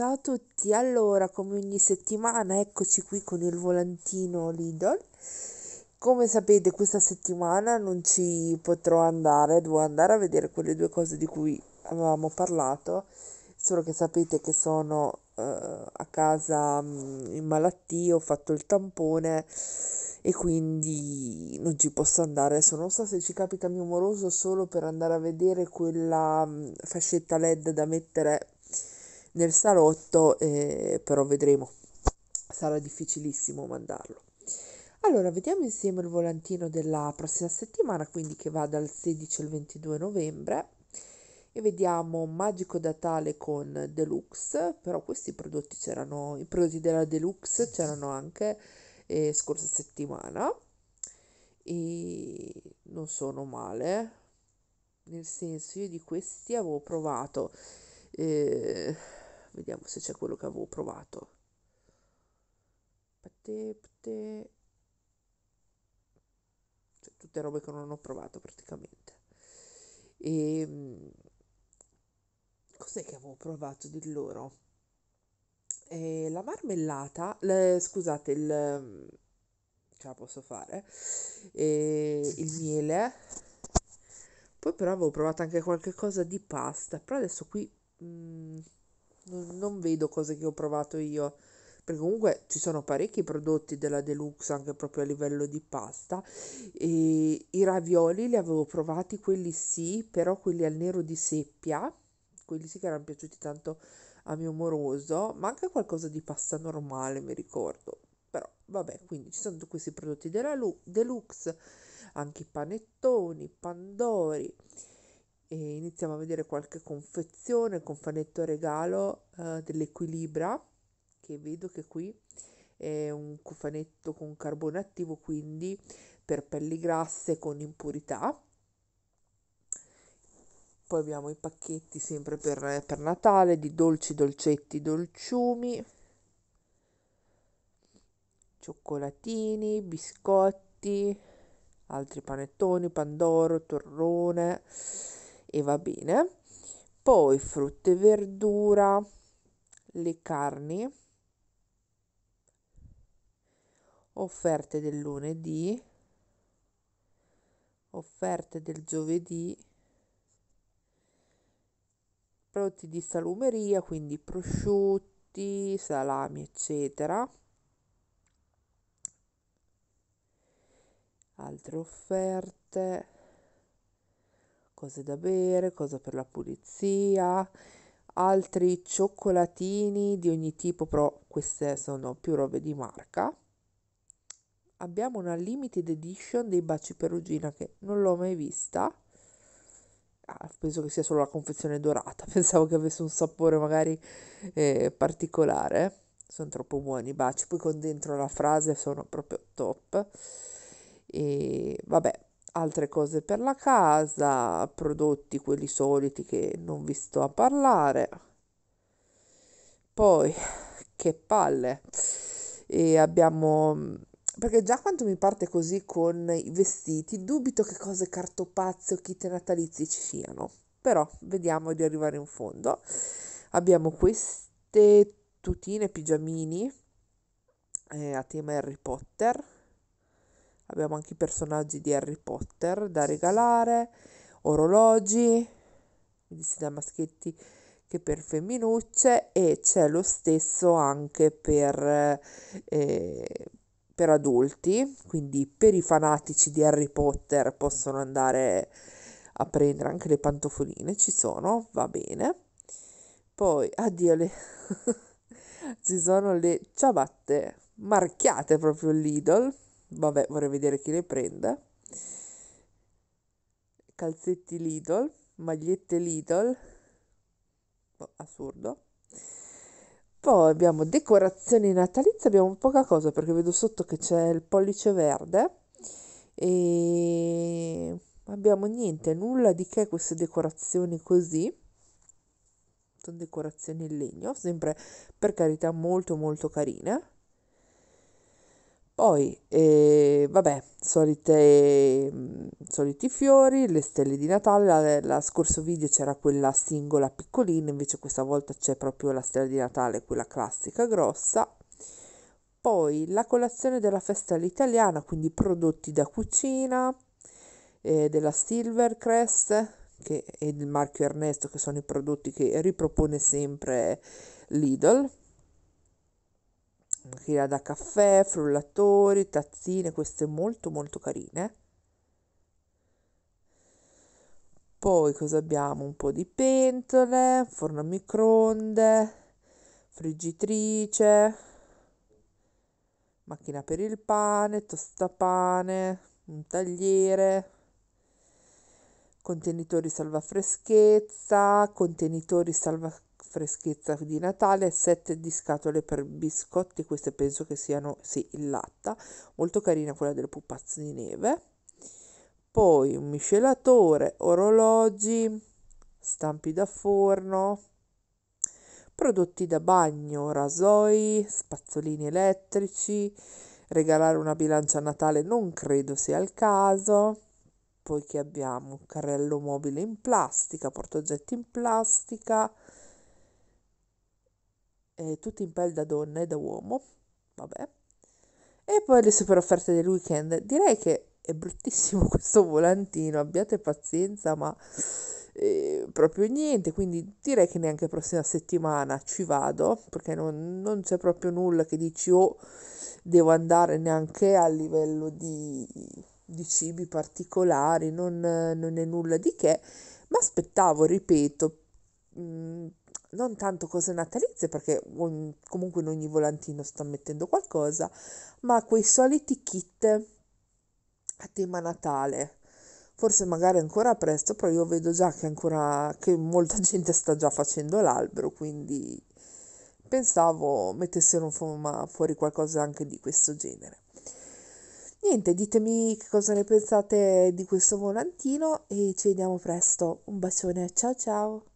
Ciao a tutti, allora come ogni settimana eccoci qui con il volantino Lidl. Come sapete questa settimana non ci potrò andare, devo andare a vedere quelle due cose di cui avevamo parlato, solo che sapete che sono uh, a casa mh, mm, in malattia, ho fatto il tampone e quindi non ci posso andare. Adesso non so se ci capita mio moroso solo per andare a vedere quella mh, mm, fascetta LED da mettere nel salotto, eh, però vedremo, sarà difficilissimo mandarlo. Allora, vediamo insieme il volantino della prossima settimana, quindi che va dal 16 al 22 novembre e vediamo Magico Natale con Deluxe, però questi prodotti c'erano, i prodotti della Deluxe c'erano anche eh, scorsa settimana e non sono male, nel senso io di questi avevo provato e... Vediamo se c'è quello che avevo provato. Cioè, tutte robe che non ho provato praticamente. E... Ehm, cos'è che avevo provato di loro? E eh, la marmellata, le, scusate, il, ce la posso fare, e il miele, poi però avevo provato anche qualche cosa di pasta, però adesso qui mh, mm, non vedo cose che ho provato io. Perché comunque ci sono parecchi prodotti della Deluxe anche proprio a livello di pasta. E i ravioli li avevo provati, quelli sì, però quelli al nero di seppia, quelli sì che erano piaciuti tanto a mio moroso, ma anche qualcosa di pasta normale, mi ricordo. Però vabbè, quindi ci sono tutti questi prodotti della Lu- Deluxe, anche i panettoni, i pandori e iniziamo a vedere qualche confezione con fanetto regalo eh, dell'Equilibra che vedo che qui è un cofanetto con carbone attivo quindi per pelli grasse con impurità poi abbiamo i pacchetti sempre per, per Natale di dolci, dolcetti, dolciumi cioccolatini, biscotti altri panettoni, pandoro, torrone e va bene. Poi frutta e verdura, le carni, offerte del lunedì, offerte del giovedì, prodotti di salumeria, quindi prosciutti, salami, eccetera. Altre offerte cose da bere, cosa per la pulizia, altri cioccolatini di ogni tipo, però queste sono più robe di marca. Abbiamo una limited edition dei baci perugina che non l'ho mai vista. Ah, penso che sia solo la confezione dorata, pensavo che avesse un sapore magari eh, particolare. Sono troppo buoni i baci, poi con dentro la frase sono proprio top. E vabbè, altre cose per la casa, prodotti quelli soliti che non vi sto a parlare. Poi, che palle. E abbiamo perché già quando mi parte così con i vestiti, dubito che cose cartopazze o kit natalizi ci siano. Però vediamo di arrivare in fondo. Abbiamo queste tutine, pigiamini eh, a tema Harry Potter, abbiamo anche i personaggi di Harry Potter da regalare, orologi, sia da maschietti che per femminucce e c'è lo stesso anche per, eh, per adulti, quindi per i fanatici di Harry Potter possono andare a prendere anche le pantofoline, ci sono, va bene. Poi, addio le... ci sono le ciabatte marchiate proprio Lidl Vabbè, vorrei vedere chi le prende. Calzetti Lidl, magliette Lidl. Oh, assurdo. Poi abbiamo decorazioni natalizie, abbiamo poca cosa perché vedo sotto che c'è il pollice verde e abbiamo niente, nulla di che queste decorazioni così. Sono decorazioni in legno, sempre per carità molto molto carine. Poi, eh, vabbè, solite, soliti fiori, le stelle di Natale, la, la, scorso video c'era quella singola piccolina, invece questa volta c'è proprio la stella di Natale, quella classica grossa. Poi la colazione della festa all'italiana, quindi prodotti da cucina, eh, della Silvercrest, che è il marchio Ernesto, che sono i prodotti che ripropone sempre Lidl tira da caffè, frullatori, tazzine, queste molto molto carine. Poi cosa abbiamo? Un po' di pentole, forno a microonde, friggitrice, macchina per il pane, tostapane, un tagliere, contenitori salva freschezza, contenitori salva freschezza di Natale, 7 di scatole per biscotti, queste penso che siano, sì, il latta, molto carina quella delle pupazze di neve, poi un miscelatore, orologi, stampi da forno, prodotti da bagno, rasoi, spazzolini elettrici, regalare una bilancia a Natale non credo sia il caso. Poi che abbiamo un carrello mobile in plastica, portoggetti in plastica, eh, tutti in pelle da donna e da uomo, vabbè. E poi le super offerte del weekend. Direi che è bruttissimo questo volantino, abbiate pazienza, ma eh, proprio niente. Quindi direi che neanche prossima settimana ci vado, perché non, non c'è proprio nulla che dici oh, devo andare neanche a livello di, di cibi particolari, non, non è nulla di che. Ma aspettavo, ripeto, mh, mm, non tanto cose natalizie, perché ogni, comunque in ogni volantino sto mettendo qualcosa, ma quei soliti kit a tema Natale. Forse magari ancora presto, però io vedo già che ancora che molta gente sta già facendo l'albero, quindi pensavo mettessero fuori qualcosa anche di questo genere. Niente, ditemi che cosa ne pensate di questo volantino e ci vediamo presto. Un bacione, ciao ciao!